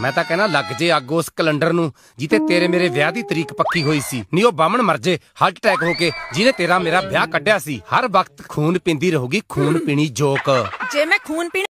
ਮੈਂ ਤਾਂ ਕਹਿੰਦਾ ਲੱਗ ਜੇ ਅੱਗ ਉਸ ਕੈਲੰਡਰ ਨੂੰ ਜਿੱਤੇ ਤੇਰੇ ਮੇਰੇ ਵਿਆਹ ਦੀ ਤਰੀਕ ਪੱਕੀ ਹੋਈ ਸੀ ਨਹੀਂ ਉਹ ਬਾਹਮਣ ਮਰ ਜੇ ਹਾਰਟ ਅਟੈਕ ਹੋ ਕੇ ਜਿਹਨੇ ਤੇਰਾ ਮੇਰਾ ਵਿਆਹ ਕੱਢਿਆ ਸੀ ਹਰ ਵਕਤ ਖੂਨ ਪਿੰਦੀ ਰਹੂਗੀ ਖੂਨ ਪੀਣੀ ਜੋਕ ਜੇ ਮੈਂ ਖੂਨ ਪੀਣੀ